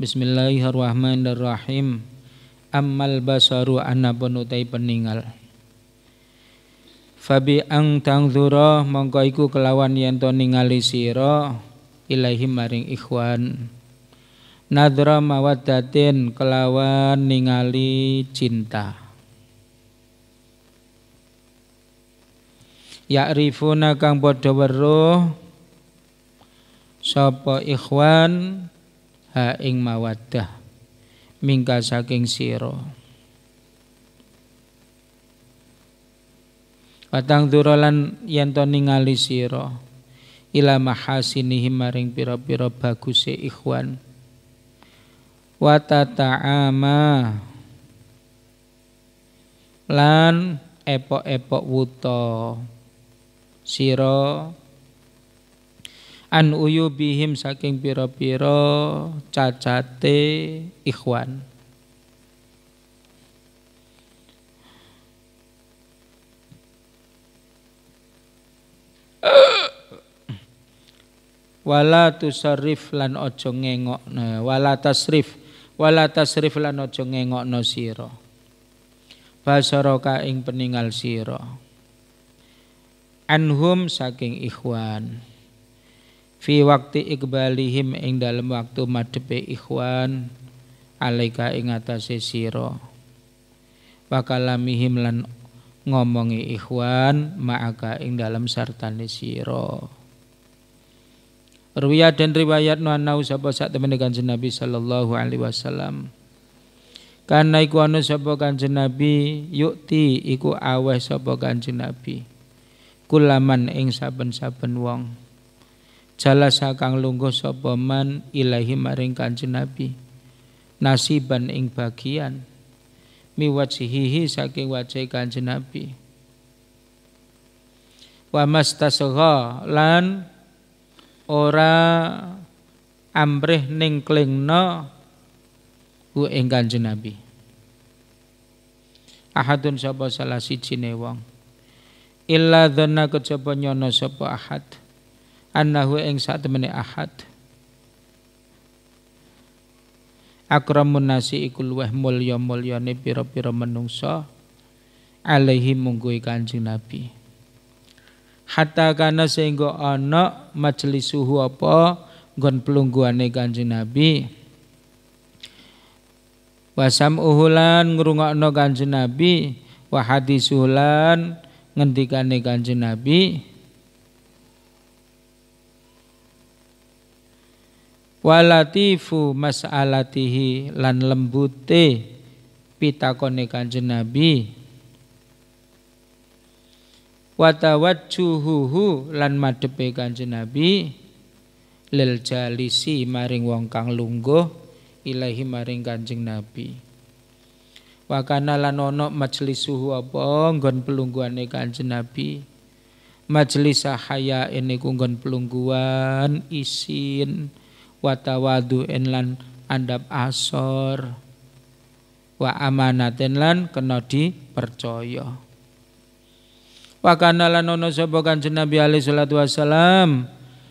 Bismillahirrahmanirrahim. Ammal basaru ana penutai peningal. Fabi ang tangzura mongko iku kelawan yen to ningali sira ilahi maring ikhwan. Nadra mawaddatin kelawan ningali cinta. Ya'rifuna kang padha weruh sapa ikhwan ha ing mawaddah mingka saking siro, Watang duralan yen to ningali sira ila mahasinihim maring pira-pira baguse ikhwan wa ama lan epok-epok wuto siro an uyubihim saking pira-pira cacate ikhwan wala tusarif lan ojo ngengok wala tasrif wala tasrif lan ojo no sira basaraka ing peningal sira anhum saking ikhwan fi waktu ikbalihim ing dalam waktu madhepe ikhwan alaika ing atase sira wa lan ngomongi ikhwan ma'aka ing dalam sartane sira Ruwiya dan riwayat nuanau sabo sapa sak temene kanjeng Nabi sallallahu alaihi wasallam. Karena iku ana sapa kanjeng Nabi yukti iku aweh sapa kanjeng Nabi. Kulaman ing saben-saben wong jalasa sakang lungguh sapa ilahi maring kanjeng Nabi nasiban ing bagian wajihihi saking wajah kanjeng Nabi wa mastasgha lan ora amrih ning klingna ku ing kanjeng Nabi ahadun sapa salah siji wong illa dhanna kecoba nyono sapa ahad annahu ing saktemene ahad akramun nasi iku luweh mulya mulyane pira-pira menungsa alaihi mungguh e kanjeng nabi hatta kana sehingga ana suhu apa nggon pelungguane kanjeng nabi wasam uhulan ngrungokno kanjeng nabi wa hadisulan ngendikane kanjeng nabi walatifu mas'alatihi lan lembute pitakone kanjeng Nabi watawajjuhuhu lan madhepe kanjeng Nabi lil jalisi maring wong kang lungguh ilahi maring kanjeng Nabi Wakanala nonok lan ana majlisuhu apa nggon pelungguhane kanjeng Nabi majlis sahaya ini nggon pelungguan isin watawadu enlan andap asor wa amanaten lan kena percoyo. wa kana lan ono sapa kanjeng Nabi alaihi salatu wasalam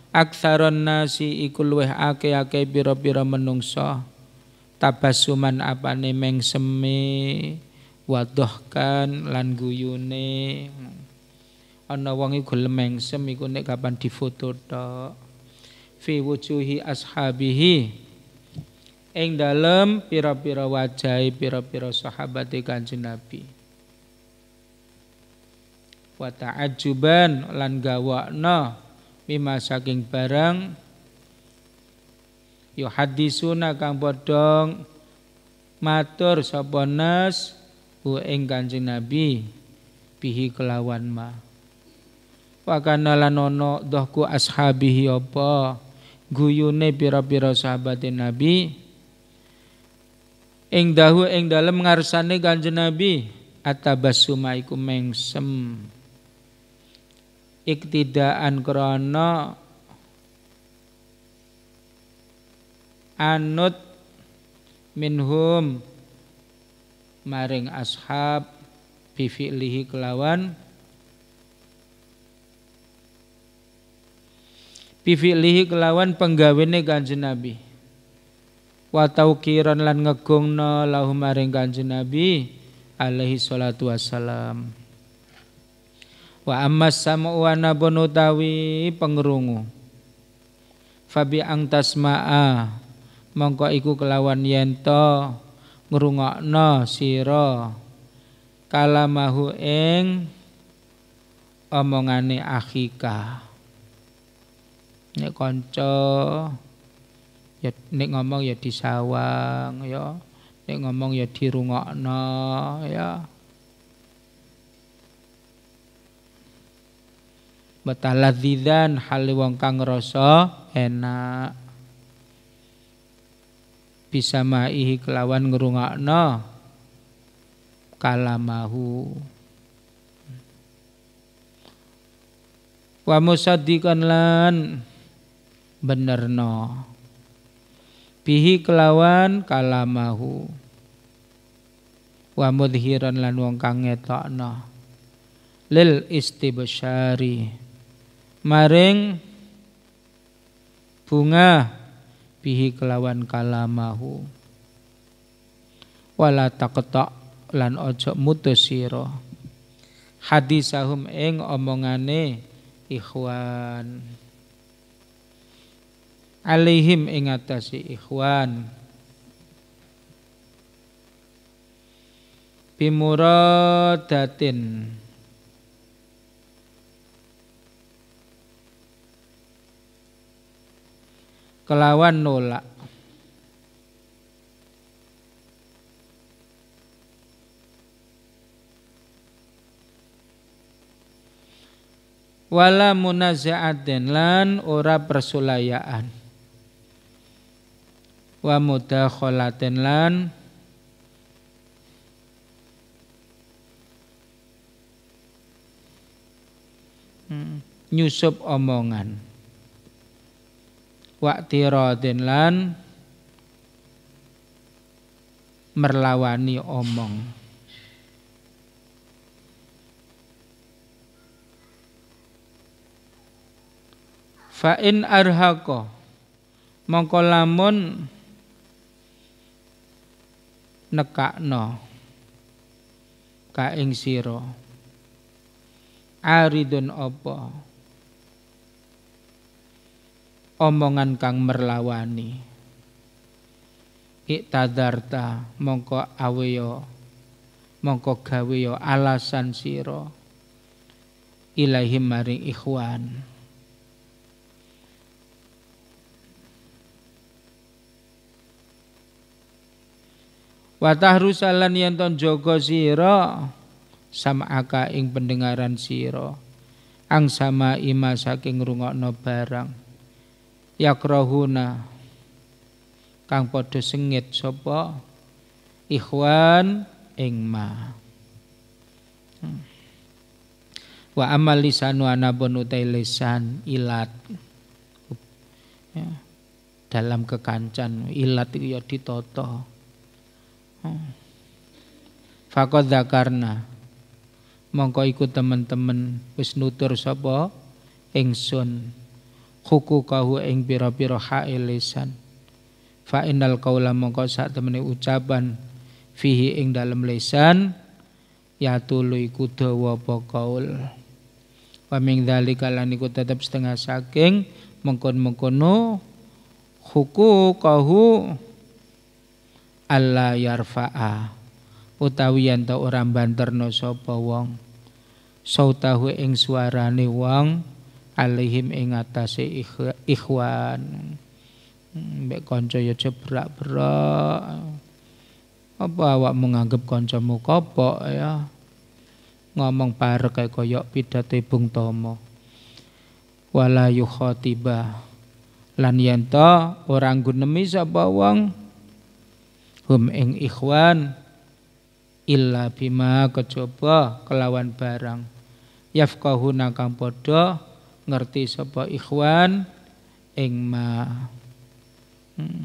aksaron nasi iku ake akeh-akeh pira-pira menungsa tabasuman apane mengseme wadohkan lan guyune ana wong iku lemengsem iku nek kapan difoto tok fi wujuhi ashabihi ing dalam pira-pira wajahi pira-pira sahabat Kanjeng Nabi wa ta'ajuban lan gawakna mimma saking barang hadisuna kang bodong matur sapa nas hu ing Kanjeng Nabi bihi kelawan ma wa lanono nono ashabihi apa guyune pira-pira sahabat Nabi ing dahu ing dalem ngarsane Kanjeng Nabi atabassuma iku mengsem iktidaan krana anut minhum maring ashab bifi'lihi kelawan bifi'lihi kelawan penggawene kanjeng Nabi wa taukiran lan ngegungna lahum maring kanjeng Nabi alaihi salatu wassalam wa ammas sam'u wa nabun utawi fabi ang tasma'a mongko iku kelawan yento ngrungokno sira kalamahu ing omongane akhika nek kanca ya nek ngomong ya disawang ya nek ngomong ya dirungokno ya Betaladzidan hal wong kang rasa enak bisa maihi kelawan ngrungokno kalamahu wa musaddiqan lan benerno bihi kelawan kalamahu wa mudhiran lan wong kang ngetokno lil istibsyari maring bunga bihi kelawan kalamahu wala taketok lan ojo mutusiro, hadisahum ing omongane ikhwan alaihim ingatasi ikhwan, ikhwan datin, kelawan nolak wala munaza'atin lan ora persulayaan wa mudakhalatin lan nyusup omongan wa tiradin lan merlawani omong Fa'in arhaqo mongko lamun nekakno ka ing sira aridun apa omongan kang merlawani iktadarta mongko aweya mongko gaweyo, alasan siro, ilahi maring ikhwan wa tahrusalan yen ton jaga sira sam'aka ing pendengaran sira ang sama ima saking rungok rungokno barang yakrahuna kang podo sengit sapa ikhwan ing ma hmm. wa amal lisanu anabun utai lisan ilat ya. dalam kekancan ilat itu ya ditoto Hmm. Fakot zakarna mongko iku teman-teman wis nutur sapa ingsun huku kahu ing pira-pira hailisan fa innal qaula mongko sak temene ucapan fihi ing dalem lisan tulu iku dawa apa kaul wa ming dzalika lan iku tetep setengah saking mengkon-mengkono huku kahu alla yarfa'a utawi yen ora banterno sapa wong sautahu ing suarane wong alihim ing atase ikhwan hmm, mbek kanca ya jebrak-brak apa awak menganggap kancamu kopok ya ngomong parek kaya koyok pidate Bung Tomo wala yukhatiba lan yen orang ora nggunemi sapa wong hum ing ikhwan illa bima kecoba kelawan barang yafqahuna kang padha ngerti sapa ikhwan ing ma hmm.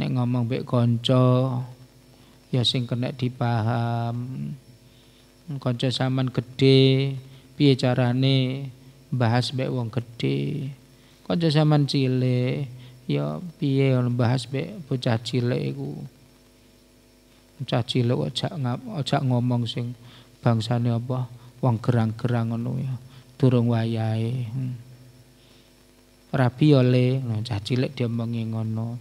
nek ngomong be kanca ya sing kena dipaham hmm, kanca sampean gedhe piye carane bahas be wong gedhe kanca sampean cilik ya piye ono bahas be bocah cilik iku bocah cilik ojak ojak ngomong sing bangsane apa wong gerang-gerang ngono ya durung wayahe hmm. rabi oleh nah, bocah cilik diomongi ngono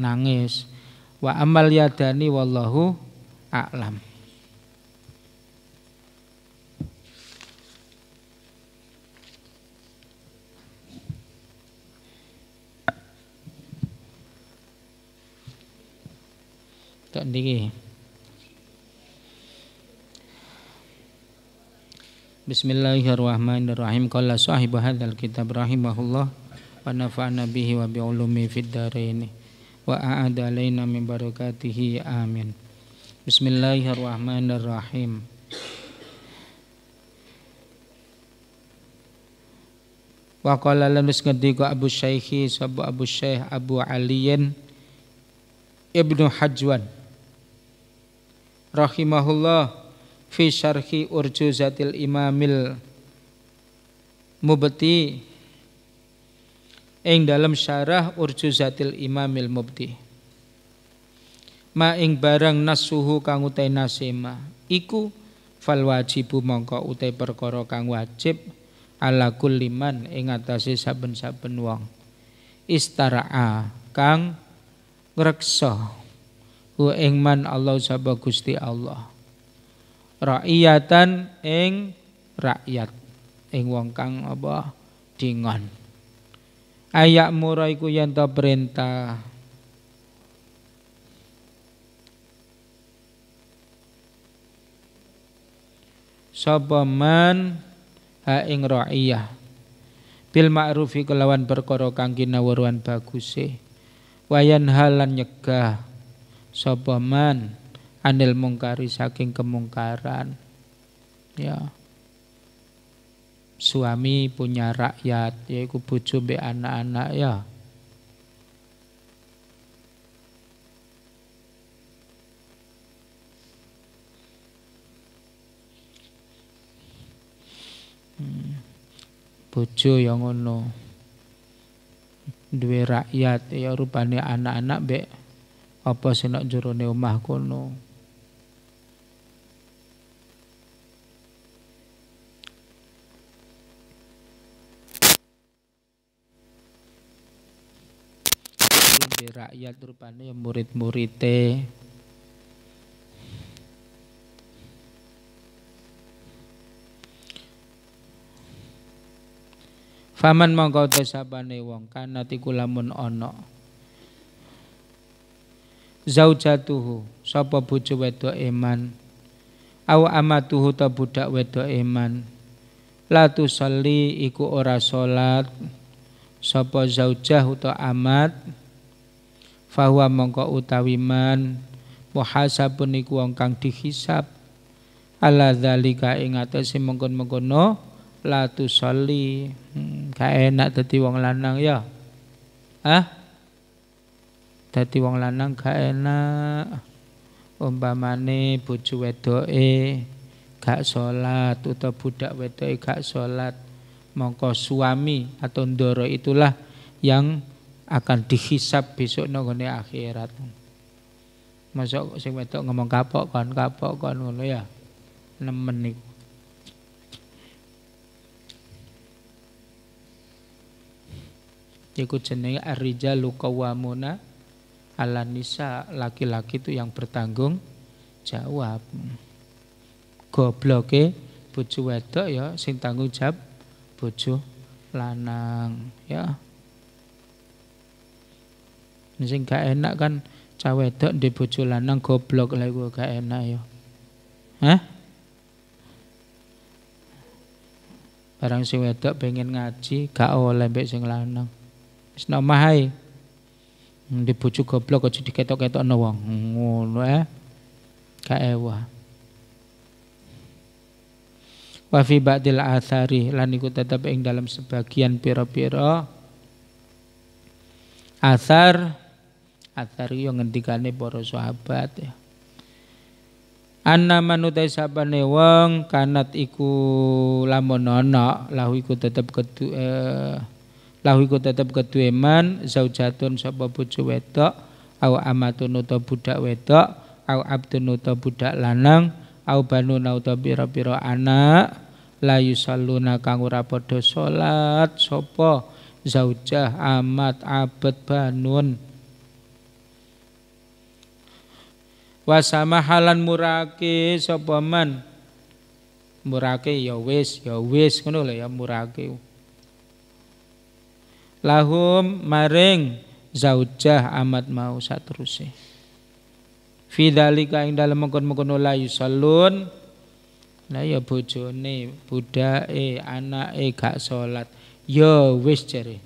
nangis wa amal yadani wallahu a'lam Tak niki. Bismillahirrahmanirrahim. Qala sahibu hadzal kitab rahimahullah wa nafa'na bihi wa bi ulumi fid dharain wa a'ada alaina min barakatihi. Amin. Bismillahirrahmanirrahim. Wa qala lanus ngendika Abu Syaikh sabu Abu Syaikh Abu Aliyan Ibnu Hajwan rahimahullah fi syarhi urjuzatil imamil mubti ing dalam syarah urjuzatil imamil mubti ma ing barang nasuhu kang utai nasema iku fal wajibu mongko utai perkara kang wajib ala kulliman ing atase saben-saben wong istara'a kang ngreksa ku ingman Allah sapa Gusti Allah rakyatan ing rakyat ing wong kang apa dingon ayak mura iku yen perintah sapa man ha ing ra'iyah bil ma'rufi kelawan perkara kang kinawuruan baguse wayan halan nyegah sopoman anil mungkari saking kemungkaran ya suami punya rakyat yaiku bojo be anak-anak ya hmm. bojo ya ngono duwe rakyat ya rupane anak-anak be. -anak apa sing nak jerone omah kono rakyat rupane ya murid-murite Faman mongko sabane wong kana tikulamun onok zaujatuhu sapa bojo wedok iman au amatuhu ta budak wedok iman la tusalli iku ora salat sapa zaujah uta amat fahuwa mongko utawi man muhasabun iku wong kang dihisab ala zalika ing atase mongkon mengkono la tusalli hmm, gak enak dadi wong lanang ya ah? Dadi wong lanang gak enak. Umpamane bojo wedoke gak salat utawa budak wedoke gak salat, mongko suami atau ndoro itulah yang akan dihisap besok nggone akhirat. Masuk sing wedok ngomong kapok kan kapok kan, ngono ya. Nemen iku. Iku jenenge ar qawwamuna Alanisa laki-laki itu yang bertanggung jawab gobloke bojo wedok ya sing tanggung jawab bojo lanang ya sing gak enak kan cawedok di bojo lanang goblok lah gue gak enak ya Hah? Barang si wedok pengen ngaji gak oleh mbek sing lanang. Wis nomah ae. Di bucu goblok aja diketok ketok wong. Ngono eh. Gak ewah. Wa fi ba'dil athari lan iku tetep ing dalam sebagian piro-piro asar asar yang ngendikane para sahabat ya. Anna manutai sabane wong kanat iku lamun ana lahu iku tetep kedu eh, lahu iku tetep kedue man zaujatun sapa bojo wedok au amatun uta budak wedok au abdun uta budak lanang au banun uta pira-pira anak la yusalluna kang ora padha salat sapa zaujah amat abet banun wasama halan murake sapa man murake ya wis ya wis ngono lho ya murake lahum maring zaujah amat mau saterusé fi dzalika ing dalem mengkon-mengkon la yusallun la ya bojone budake anake gak salat ya wis jere.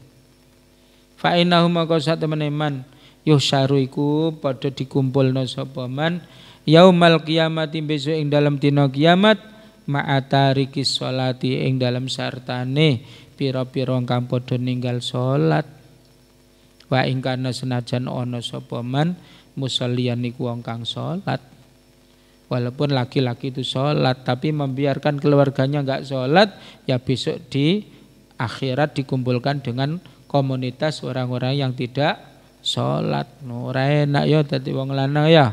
fa innahum maka satemene man yuhsyaru iku padha dikumpulna sapa man yaumal qiyamati besok ing dalam dina kiamat ma'atariki sholati ing dalam sartane pira-pira kang padha ninggal salat wa ing kana senajan ana sapa man iku wong kang salat walaupun laki-laki itu sholat tapi membiarkan keluarganya nggak sholat ya besok di akhirat dikumpulkan dengan komunitas orang-orang yang tidak sholat ora enak ya tadi wong lanang ya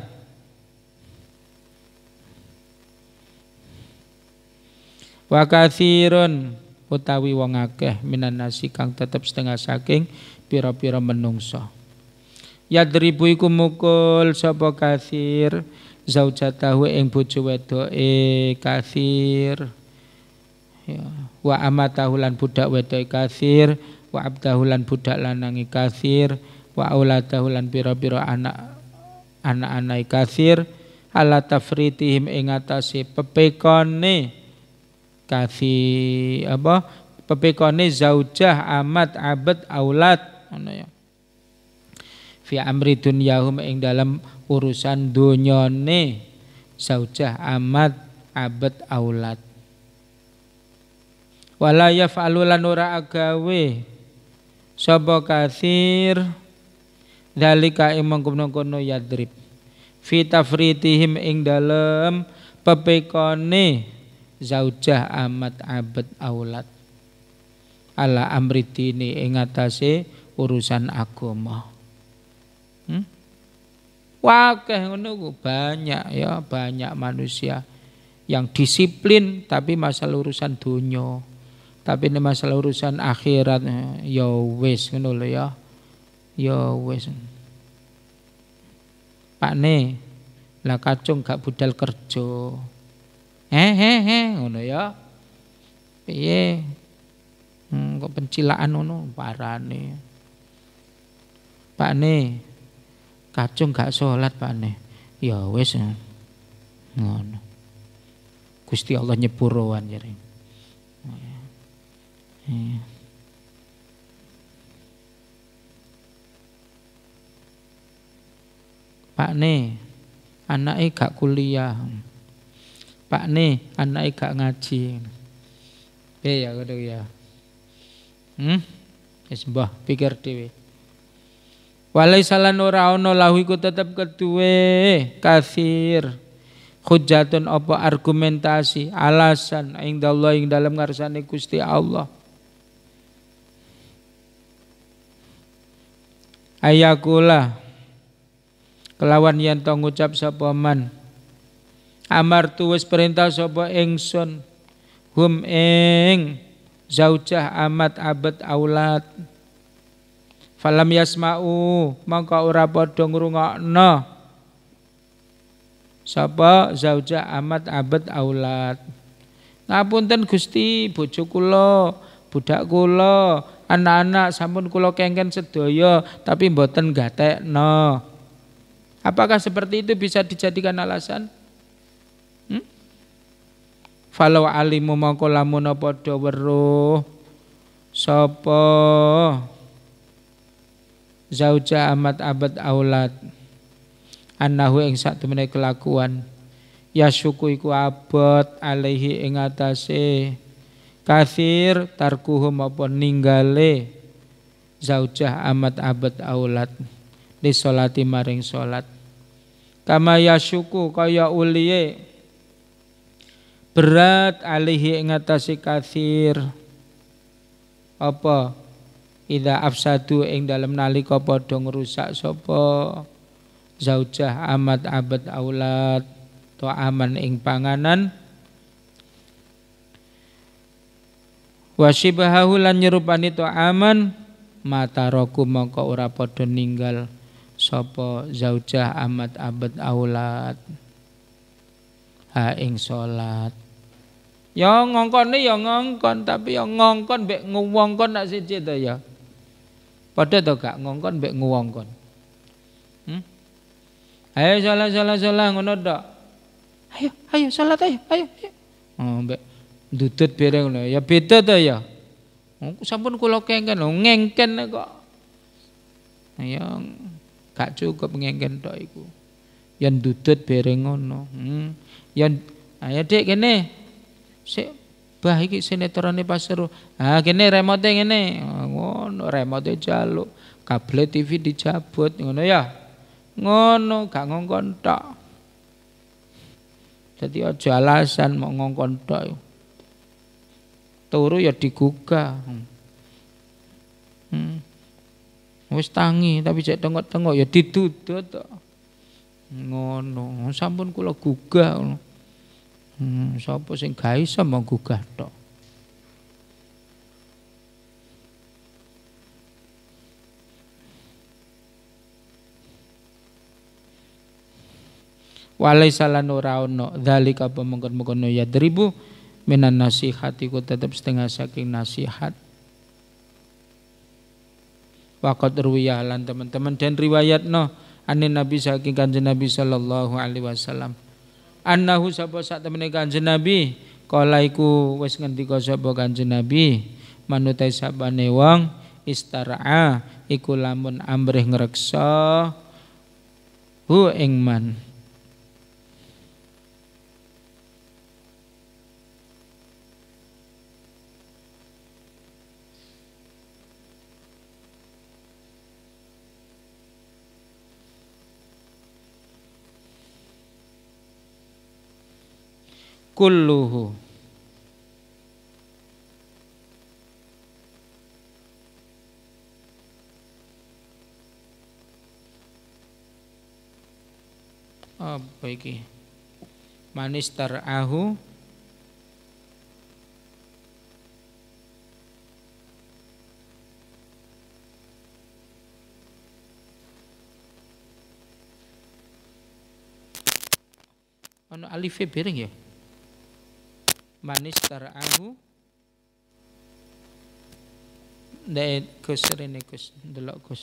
wa kathirun utawi wong akeh minan nasi kang tetep setengah saking pira-pira menungso yadribu iku mukul sapa kathir zaujatahu ing bojo wedoke kathir ya wa amatahu lan budak wedoke kathir wa abdahu lan budak lanangi kathir wa auladahu lan pira-pira anak anak-anak kathir ala tafritihim ing atase pepekone kafi apa pepekone zaujah amat abad aulat ngono ya fi amri dunyahum ing dalam urusan dunyane zaujah amat abad aulat wala yaf'alulan ora agawe sapa kathir dalika ing mengkono-kono yadrib fi tafritihim ing dalem pepekone zaujah amat abad aulat ala amritini ingatasi urusan agama hmm? wakeh ngono banyak ya banyak manusia yang disiplin tapi masalah urusan dunia tapi ini masalah urusan akhirat ya wis ngono ya ya wis Pak Ne lah kacung gak budal kerja hehehe ngono ya piye hmm, kok pencilaan ngono parane Pak Ne kacung gak sholat Pak Ne ya wes eh. ngono Gusti Allah nyepuroan jaring iya. Pak Ne, anaknya gak kuliah. Pak ne, anaknya gak ngaji. Be ya kudu ya. Hmm? Wis ya, mbah pikir dhewe. salan ora ono lahu iku tetep keduwe kafir, Hujatun apa argumentasi, alasan ing Allah ing dalam ngarsane Gusti Allah. Ayakula kelawan yang to ngucap sapa man amartu wis perintah sapa engson, hum eng, zaujah amat abad aulat falam yasmau mangka ora padha ngrungokno sapa zaujah amat abad aulat ngapunten Gusti bojo kula budak kula anak-anak sampun kula kengken sedaya tapi mboten gatekno apakah seperti itu bisa dijadikan alasan falau alimu mongko lamun apa weruh sapa zauja amat abad aulat annahu ing sak temene kelakuan ya syuku iku abad alaihi ing atase kafir tarkuhum apa ninggale zaujah amat abad aulat di solati maring solat kama ya kaya uliye berat alihi ingatasi kathir apa ida afsadu ing dalam nalika padha rusak sopo zaujah amat abad aulat to aman ing panganan wasibahahu lan nyerupani to aman mata roku mongko ora padha ninggal sapa zaujah amat abad aulat ha ing solat Ya ngongkon ya ngongkon tapi ya ngongkon mbek ngongkon nak siji to ya. Padha to gak ngongkon mbek nguwongkon. Hmm? Ayo salah salah ngono tok. Ayo ayo salat ayo ayo. ayo. Oh mbek ndudut bereng ngono ya beda to ya. Oh, sampun kula kengken lho ngengken kok. Ayo gak cukup ngengken tok iku. Yen ya ndudut bereng ngono. Hmm. Yen ya, ayo dik kene Sik bah iki sinetrone pasero Ha ah, kene remote ngene. Ngono remote jaluk. Kabel TV dijabut ngono ya. Ngono gak ngongkon tok. jadi aja alasan mau ngongkon tok. Turu ya digugah. Hmm. hmm. Wis tangi tapi cek tengok-tengok ya didudut Ngono, sampun kula gugah ngono. Hmm, sapa sing gak iso menggugah tok. Walai salan ora ono apa mengkon-mengkon ya dribu minan nasihat iku setengah saking nasihat. Wakat ruwiyah lan teman-teman dan riwayat no anin Nabi saking Kanjeng Nabi sallallahu alaihi wasallam. Anahu sabo sak temene kanjeng Nabi kala wes wis ngendika sabo kanjeng Nabi manutai sabane wong istara'a ikulamun lamun amrih hu ingman. man kulluhu oh, apa iki manis tarahu ana alife bereng ya manis tar'ahu Dek kus rene kus delok kus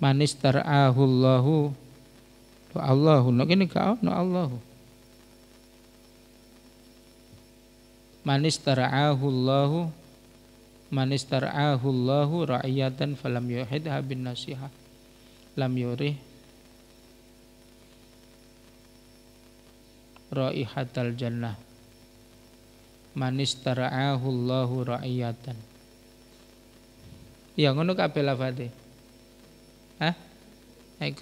Manis tar'ahullahu Allahu, nak ini kau, nak Allahu. manistara'ahu Allahu manistara'ahu Allahu ra'iyatan falam yuhidha bin nasiha lam yurih raihatal jannah manistara'ahu Allahu ra'iyatan ya ngono kabeh lafate Hah? Hai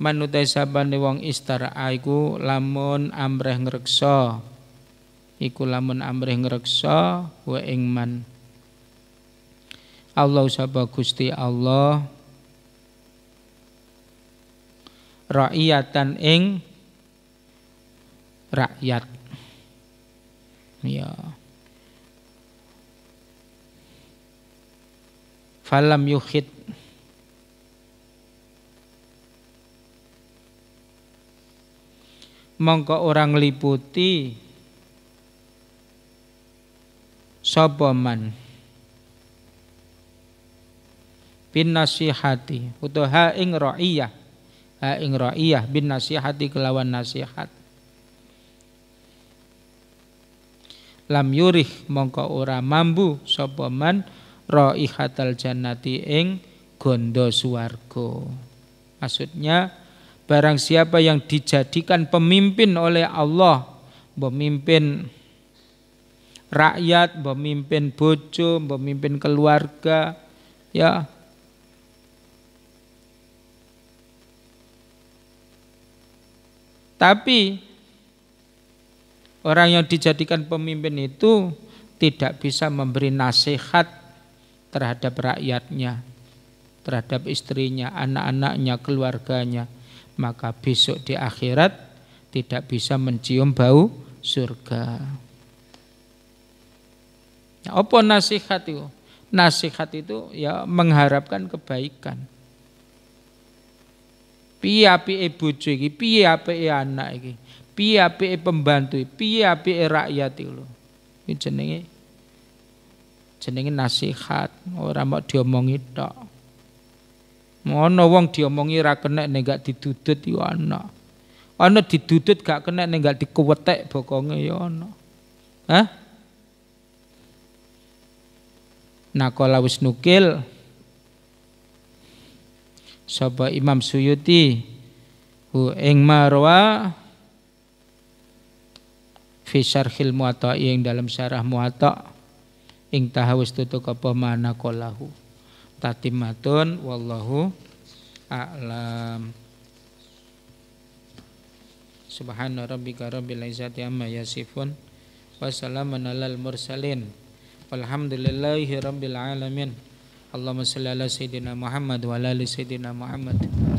manutai sabane wong istar aiku lamun amreh ngreksa iku lamun amreh ngreksa wa ing man Allah sapa Gusti Allah rakyatan ing rakyat ya falam yukhid mongko orang liputi sopoman bin nasihati utuh ha ing ra'iyah ha ing ra'iyah bin nasihati kelawan nasihat lam yurih mongko ora mambu soboman man raihatal jannati ing gondo swarga maksudnya barang siapa yang dijadikan pemimpin oleh Allah pemimpin rakyat pemimpin bojo pemimpin keluarga ya tapi orang yang dijadikan pemimpin itu tidak bisa memberi nasihat terhadap rakyatnya terhadap istrinya, anak-anaknya, keluarganya maka besok di akhirat tidak bisa mencium bau surga. Ya, apa nasihat itu? Nasihat itu ya mengharapkan kebaikan. Piye apike bojo iki, piye apike anak iki, piye apike pembantu, piye apike rakyat iki lho. Iki jenenge jenenge nasihat, ora mau diomongi tok. Ana wong diomongi ra kenek ning gak didudut yo ana. Ana didudut gak kenek ning gak dikuwetek bokonge yo ana. Hah? Nakola wis nukil sapa Imam Suyuti hu ing marwa fi syarhil muwatta ing dalam syarah muwatta ing tahawus tutuk apa mana kolahu tatimmatun wallahu a'lam Subhana rabbika rabbil izzati amma yasifun wa salamun alal mursalin walhamdulillahi rabbil alamin Allahumma salli ala sayyidina Muhammad wa ala sayyidina Muhammad